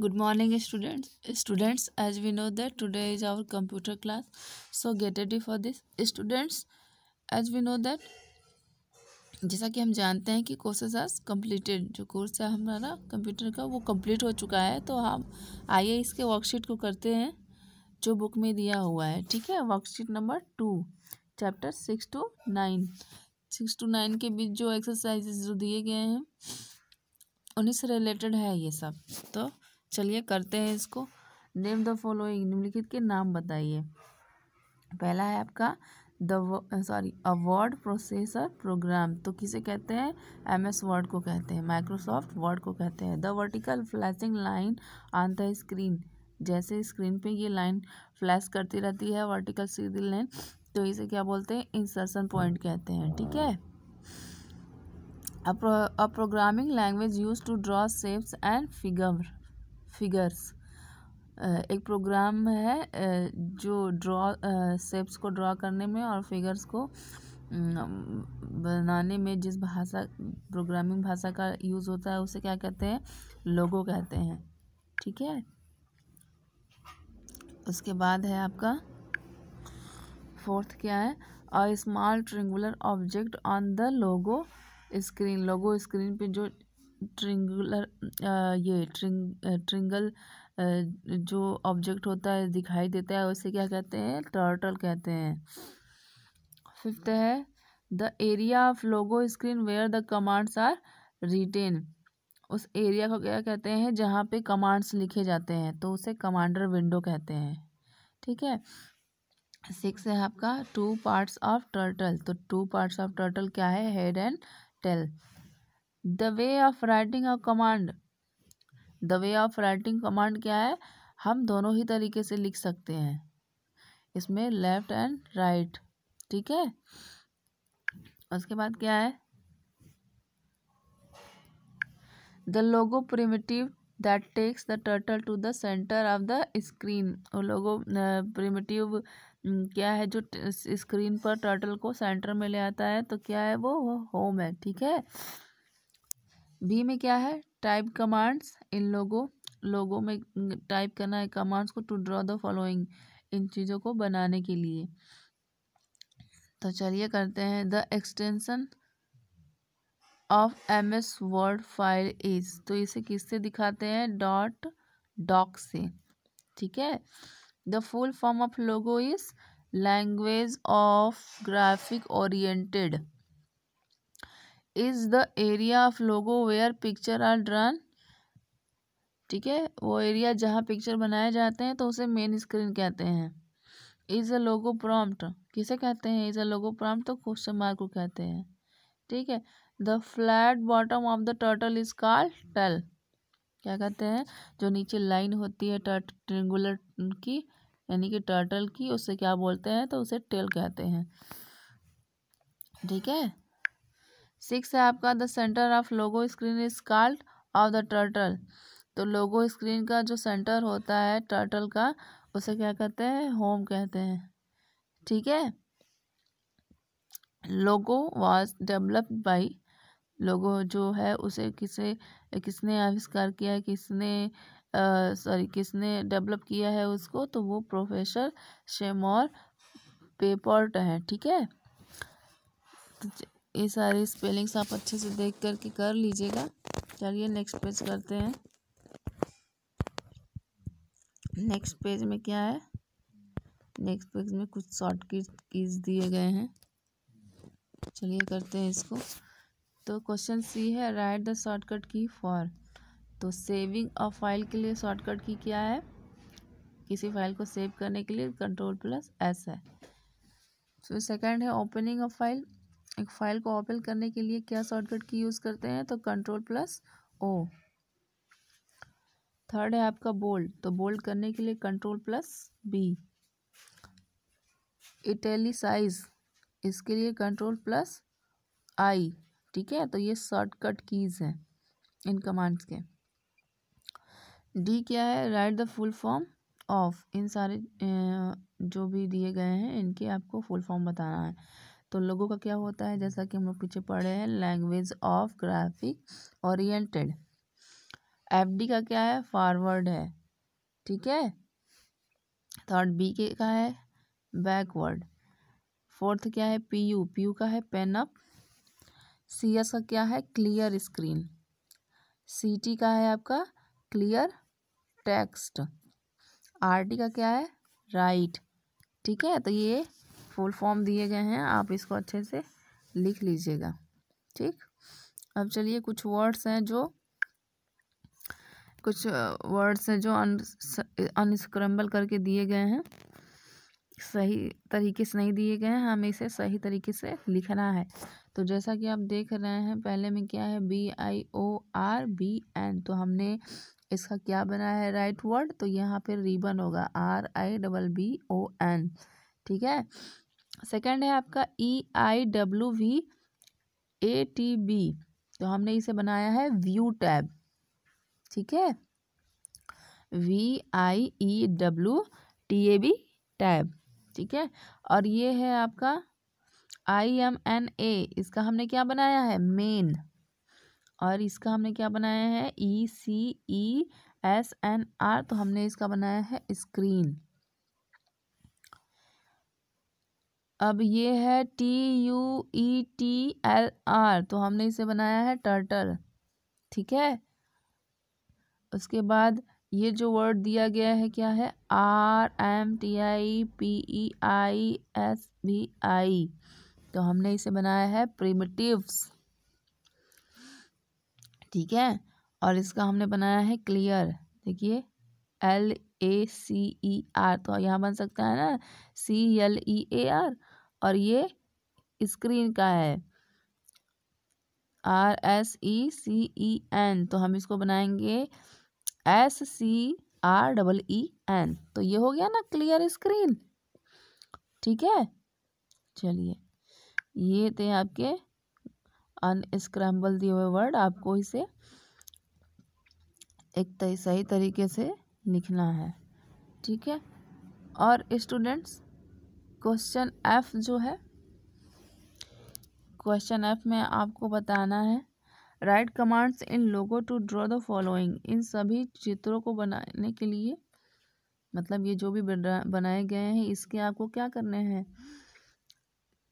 good morning students students as we know that today is our computer class so get ready for this students as we know that जैसा कि हम जानते हैं कि courses आज completed जो course है हमारा कंप्यूटर का वो कंप्लीट हो चुका है तो हम आइए इसके वर्कशीट को करते हैं जो बुक में दिया हुआ है ठीक है worksheet number two chapter six two nine six two nine के बीच जो एक्सरसाइजेज जो दिए गए हैं उन्हीं से रिलेटेड है ये सब तो चलिए करते हैं इसको नेम द फॉलोइंग निम्नलिखित के नाम बताइए पहला है आपका the sorry award processor program तो किसे कहते हैं एम एस वर्ड को कहते हैं माइक्रोसॉफ्ट वर्ड को कहते हैं the vertical flashing line on the screen जैसे स्क्रीन पे ये लाइन फ्लैश करती रहती है वर्टिकल सीधी लाइन तो इसे क्या बोलते हैं इंसर्सन पॉइंट कहते हैं ठीक है a, language use to draw shapes and figure figures एक प्रोग्राम है जो ड्रॉ सेप्स को ड्रॉ करने में और फिगर्स को बनाने में जिस भाषा प्रोग्रामिंग भाषा का यूज़ होता है उसे क्या कहते हैं लोगो कहते हैं ठीक है उसके बाद है आपका फोर्थ क्या है a small triangular object on the Logo screen Logo screen पे जो ट्रिंगुलर ये ट्रिंग ट्रिंगल जो ऑब्जेक्ट होता है दिखाई देता है उसे क्या कहते हैं टर्टल कहते हैं फिफ्थ है the area of Logo screen where the commands are written उस एरिया को क्या कहते हैं जहाँ पे कमांड्स लिखे जाते हैं तो उसे कमांडर विंडो कहते हैं ठीक है सिक्स है आपका टू पार्ट्स ऑफ टर्टल तो टू पार्ट्स ऑफ टर्टल क्या है head and tail the way of writing a command the way of writing command क्या है हम दोनों ही तरीके से लिख सकते हैं इसमें लेफ्ट एंड राइट ठीक है उसके बाद क्या है the Logo primitive that takes the turtle to the centre of the screen वो लोगो प्रिमिटिव क्या है जो स्क्रीन पर टर्टल को सेंटर में ले आता है तो क्या है वो वो होम है ठीक है बी में क्या है टाइप कमांड्स इन लोगों लोगों में टाइप करना है कमांड्स को टू ड्रॉ द फॉलोइंग इन चीज़ों को बनाने के लिए तो चलिए करते हैं the extension of M S word file is तो इसे किससे दिखाते हैं डॉट डॉक से ठीक है the full form of Logo is language of graphic oriented is the area of Logo where picture are drawn ठीक है वो एरिया जहाँ पिक्चर बनाए जाते हैं तो उसे मेन स्क्रीन कहते हैं इज़ अ लोगो प्रॉम्प्ट किसे कहते हैं इज़ अ लोगो प्रॉम्प्ट तो क्वेश्चन मार्क को कहते हैं ठीक है the flat bottom of the turtle is called टल क्या कहते हैं जो नीचे लाइन होती है टर्ट ट्रेंगुलर की यानी कि टर्टल की उससे क्या बोलते हैं तो उसे टेल कहते हैं ठीक है सिक्स है आपका the centre of Logo screen is called of the turtle तो लोगो स्क्रीन का जो सेंटर होता है टर्टल का उसे क्या कहते हैं होम कहते हैं ठीक है Logo was developed by Logo जो है उसे किसे किसने आविष्कार किया है किसने सॉरी किसने डेवलप किया है उसको तो वो प्रोफेसर शेमोर पेपर्ट है ठीक है ये सारी स्पेलिंग्स आप अच्छे से देख करके कर लीजिएगा चलिए नेक्स्ट पेज करते हैं नेक्स्ट पेज में क्या है नेक्स्ट पेज में कुछ शॉर्ट कीज दिए गए हैं चलिए करते हैं इसको तो क्वेश्चन सी है right the shortcut key for तो सेविंग ऑफ फाइल के लिए शॉर्टकट की क्या है किसी फाइल को सेव करने के लिए कंट्रोल प्लस एस है सो तो सेकंड है ओपनिंग ऑफ फाइल एक फाइल को ओपन करने के लिए क्या शॉर्टकट की यूज़ करते हैं तो कंट्रोल प्लस ओ थर्ड है आपका बोल्ड तो बोल्ड करने के लिए कंट्रोल प्लस बी साइज इसके लिए कंट्रोल प्लस आई ठीक है तो ये शॉर्टकट कीज़ हैं इन कमांड्स के डी क्या है right the full form of इन सारे जो भी दिए गए हैं इनके आपको फुल फॉर्म बताना है तो लोगों का क्या होता है जैसा कि हम लोग पीछे पढ़े हैं language of graphic oriented F का क्या है फॉरवर्ड है ठीक है थर्ड बी के का है बैकवर्ड फोर्थ क्या है पी यू पी यू का है पेन अप सी एस का क्या है क्लियर स्क्रीन सी टी का है आपका क्लियर टेक्स्ट आर टी का क्या है राइट right. ठीक है तो ये फुल फॉर्म दिए गए हैं आप इसको अच्छे से लिख लीजिएगा ठीक अब चलिए कुछ वर्ड्स हैं जो कुछ वर्ड्स हैं जो अनस्क्रम्बल करके दिए गए हैं सही तरीके से नहीं दिए गए हैं हमें इसे सही तरीके से लिखना है तो जैसा कि आप देख रहे हैं पहले में क्या है B I O R B N तो हमने इसका क्या बना है राइट वर्ड तो यहाँ पे रिबन होगा R I double B O N ठीक है सेकेंड है आपका E I W V A T B तो हमने इसे बनाया है व्यू टैब ठीक है V I E W T A B tab ठीक है और ये है आपका आई एम एन ए इसका हमने क्या बनाया है मेन और इसका हमने क्या बनाया है E C E S N R तो हमने इसका बनाया है स्क्रीन अब ये है T U E T L R तो हमने इसे बनाया है टर्टल ठीक है उसके बाद ये जो वर्ड दिया गया है क्या है R M T I P E I S B I तो हमने इसे बनाया है प्रिमिटिव्स ठीक है और इसका हमने बनाया है क्लियर देखिए L A C E R तो यहाँ बन सकता है ना C L E A R और ये स्क्रीन का है R S E C E N तो हम इसको बनाएंगे S C R double E N तो ये हो गया ना क्लियर स्क्रीन ठीक है चलिए ये थे आपके अनस्क्रैम्बल दिए हुए वर्ड आपको इसे एक सही तरीके से लिखना है ठीक है और स्टूडेंट्स क्वेश्चन एफ जो है क्वेश्चन एफ में आपको बताना है right commands in Logo to draw the following इन सभी चित्रों को बनाने के लिए मतलब ये जो भी बनाए गए हैं इसके आपको क्या करने हैं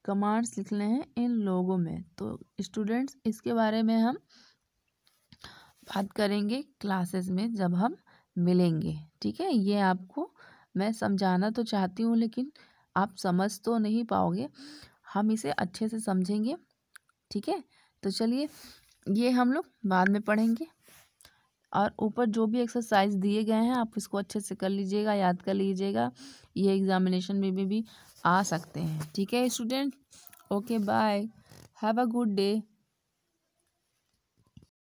कमांड्स लिखने हैं इन लोगों में तो स्टूडेंट्स इसके बारे में हम बात करेंगे क्लासेस में जब हम मिलेंगे ठीक है ये आपको मैं समझाना तो चाहती हूँ लेकिन आप समझ तो नहीं पाओगे हम इसे अच्छे से समझेंगे ठीक है तो चलिए ये हम लोग बाद में पढ़ेंगे और ऊपर जो भी एक्सरसाइज दिए गए हैं आप इसको अच्छे से कर लीजिएगा याद कर लीजिएगा ये एग्जामिनेशन में भी, भी आ सकते हैं ठीक है student okay bye have a good day